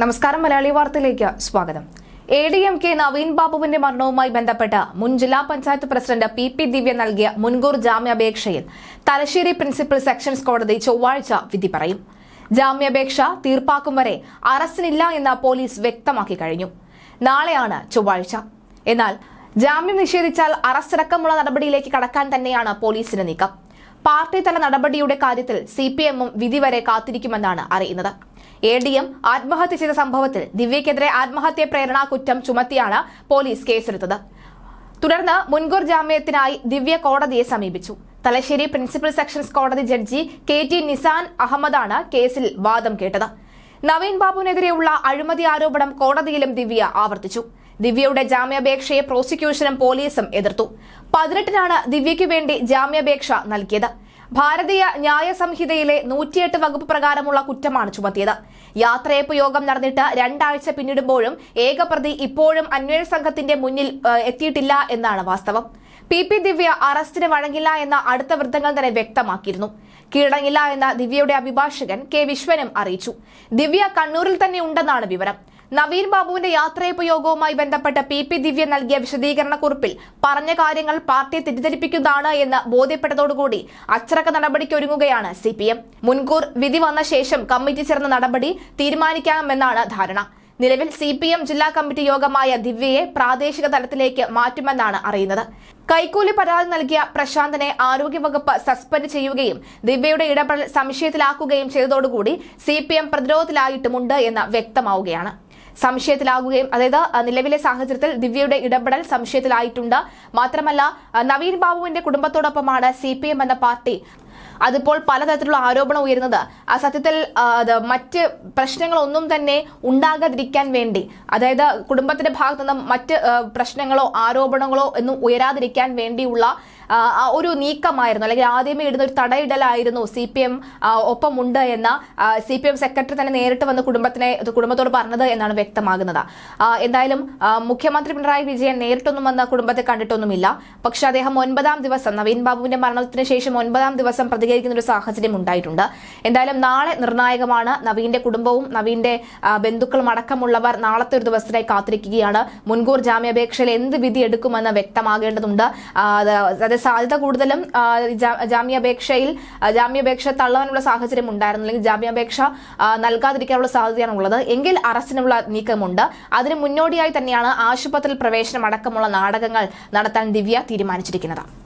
നമസ്കാരം മലയാളി വാർത്തയിലേക്ക് സ്വാഗതം A D M K Naveen ബാബുവിന്റെ മരണവുമായി ബന്ധപ്പെട്ട് മുൻ ജില്ലാ panchayat president P P Divya നൽകിയ മുൻകൂർ ജാമ്യാപേക്ഷയിൽ തലശ്ശേരി പ്രിൻസിപ്പൽ സെക്ഷൻസ് കോടതി ചൊവ്വാഴ്ച വിധി പറയും ജാമ്യാപേക്ഷ തീർപ്പാക്കും വരെ അറസ്റ്റിനില്ല എന്ന് പോലീസ് വ്യക്തമാക്കി കഴിഞ്ഞു നാളെയാണ് ചൊവ്വാഴ്ച എന്നാൽ ജാമ്യം നിഷേധിച്ചാൽ അറസ്റ്റടക്കമുള്ള നടപടിയിലേക്ക് കടക്കാൻ തന്നെയാണ് പോലീസിന്റെ നീക്കം പാർട്ടി തല നടപടിയുടെ കാര്യത്തിൽ സി പി എമ്മും വിധി വരെ കാത്തിരിക്കുമെന്നാണ് അറിയുന്നത് എ ഡി എം ആത്മഹത്യ ചെയ്ത സംഭവത്തിൽ ദിവ്യക്കെതിരെ ആത്മഹത്യ പ്രേരണാ കുറ്റം ചുമത്തിയാണ് പോലീസ് കേസെടുത്തത് തുടർന്ന് മുൻകൂർ ജാമ്യത്തിനായി ദിവ്യ കോടതിയെ സമീപിച്ചു തലശ്ശേരി പ്രിൻസിപ്പൽ സെക്ഷൻസ് കോടതി ജഡ്ജി കെ ടി നിസാൻ അഹമ്മദാണ് കേസിൽ വാദം കേട്ടത് നവീൻ ബാബുവിനെതിരെയുള്ള അഴിമതി ആരോപണം കോടതിയിലും ദിവ്യ ആവർത്തിച്ചു ദിവ്യയുടെ ജാമ്യാപേക്ഷയെ പ്രോസിക്യൂഷനും പോലീസും എതിർത്തു പതിനെട്ടിനാണ് ദിവ്യയ്ക്ക് വേണ്ടി ജാമ്യാപേക്ഷ നൽകിയത് ഭാരതീയ ന്യായ സംഹിതയിലെ നൂറ്റിയെട്ട് വകുപ്പ് പ്രകാരമുള്ള കുറ്റമാണ് ചുമത്തിയത് യാത്രയപ്പ് യോഗം നടന്നിട്ട് രണ്ടാഴ്ച പിന്നിടുമ്പോഴും ഏകപ്രതി ഇപ്പോഴും അന്വേഷണ സംഘത്തിന്റെ മുന്നിൽ എത്തിയിട്ടില്ല എന്നാണ് വാസ്തവം പി പി ദിവ്യ അറസ്റ്റിന് വഴങ്ങില്ല എന്ന അടുത്ത വൃത്തങ്ങൾ തന്നെ വ്യക്തമാക്കിയിരുന്നു കീഴടങ്ങില്ല എന്ന ദിവ്യയുടെ അഭിഭാഷകൻ കെ വിശ്വനും അറിയിച്ചു ദിവ്യ കണ്ണൂരിൽ തന്നെ ഉണ്ടെന്നാണ് വിവരം നവീൻ ബാബുവിന്റെ യാത്രയപയോഗവുമായി ബന്ധപ്പെട്ട് പി പി ദിവ്യ നൽകിയ വിശദീകരണക്കുറിപ്പിൽ പറഞ്ഞ കാര്യങ്ങൾ പാർട്ടിയെ തെറ്റിദ്ധരിപ്പിക്കുന്നതാണ് എന്ന് ബോധ്യപ്പെട്ടതോടുകൂടി അച്ചടക്ക നടപടിക്ക് ഒരുങ്ങുകയാണ് സി പി എം മുൻകൂർ വിധി വന്ന ശേഷം കമ്മിറ്റി ചേർന്ന നടപടി തീരുമാനിക്കാമെന്നാണ് ധാരണ നിലവിൽ സി പി എം ജില്ലാ കമ്മിറ്റി യോഗമായ ദിവ്യയെ പ്രാദേശിക തലത്തിലേക്ക് മാറ്റുമെന്നാണ് അറിയുന്നത് കൈക്കൂലി പരാതി നൽകിയ പ്രശാന്തനെ ആരോഗ്യവകുപ്പ് സസ്പെൻഡ് ചെയ്യുകയും ദിവ്യയുടെ ഇടപെടൽ സംശയത്തിലാക്കുകയും ചെയ്തതോടുകൂടി സി പി എം പ്രതിരോധത്തിലായിട്ടുമുണ്ട് എന്ന് വ്യക്തമാവുകയാണ് സംശയത്തിലാകുകയും അതായത് നിലവിലെ സാഹചര്യത്തിൽ ദിവ്യയുടെ ഇടപെടൽ സംശയത്തിലായിട്ടുണ്ട് മാത്രമല്ല നവീൻ ബാബുവിന്റെ കുടുംബത്തോടൊപ്പമാണ് സി എന്ന പാർട്ടി അതിപ്പോൾ പലതരത്തിലുള്ള ആരോപണം ഉയരുന്നത് ആ സത്യത്തിൽ മറ്റ് പ്രശ്നങ്ങളൊന്നും തന്നെ ഉണ്ടാകാതിരിക്കാൻ വേണ്ടി അതായത് കുടുംബത്തിന്റെ ഭാഗത്തു നിന്ന് മറ്റ് പ്രശ്നങ്ങളോ ആരോപണങ്ങളോ ഒന്നും ഉയരാതിരിക്കാൻ വേണ്ടിയുള്ള ഒരു നീക്കമായിരുന്നു അല്ലെങ്കിൽ ആദ്യമേ ഇടുന്ന ഒരു തടയിടലായിരുന്നു സി പി എം ഒപ്പമുണ്ട് എന്ന സി പി എം സെക്രട്ടറി തന്നെ നേരിട്ട് വന്ന് കുടുംബത്തിനെ കുടുംബത്തോട് പറഞ്ഞത് എന്നാണ് വ്യക്തമാകുന്നത് എന്തായാലും മുഖ്യമന്ത്രി പിണറായി വിജയൻ നേരിട്ടൊന്നും വന്ന കുടുംബത്തെ കണ്ടിട്ടൊന്നുമില്ല പക്ഷെ അദ്ദേഹം ഒൻപതാം ദിവസം നവീൻ ബാബുവിന്റെ മരണത്തിന് ശേഷം ഒൻപതാം ദിവസം പ്രതികരിക്കുന്ന ഒരു സാഹചര്യം ഉണ്ടായിട്ടുണ്ട് എന്തായാലും നാളെ നിർണായകമാണ് നവീന്റെ കുടുംബവും നവീന്റെ ബന്ധുക്കളും അടക്കമുള്ളവർ നാളത്തെ ഒരു ദിവസത്തിനായി കാത്തിരിക്കുകയാണ് മുൻകൂർ ജാമ്യാപേക്ഷയിൽ എന്ത് വിധി എടുക്കുമെന്ന് വ്യക്തമാകേണ്ടതുണ്ട് അതായത് സാധ്യത കൂടുതലും ജാമ്യാപേക്ഷയിൽ ജാമ്യാപേക്ഷ തള്ളാനുള്ള സാഹചര്യം ഉണ്ടായിരുന്നു അല്ലെങ്കിൽ ജാമ്യാപേക്ഷ നൽകാതിരിക്കാനുള്ള സാധ്യതയാണ് ഉള്ളത് എങ്കിൽ അറസ്റ്റിനുള്ള നീക്കമുണ്ട് അതിന് മുന്നോടിയായി തന്നെയാണ് ആശുപത്രിയിൽ പ്രവേശനം അടക്കമുള്ള നാടകങ്ങൾ നടത്താൻ ദിവ്യ തീരുമാനിച്ചിരിക്കുന്നത്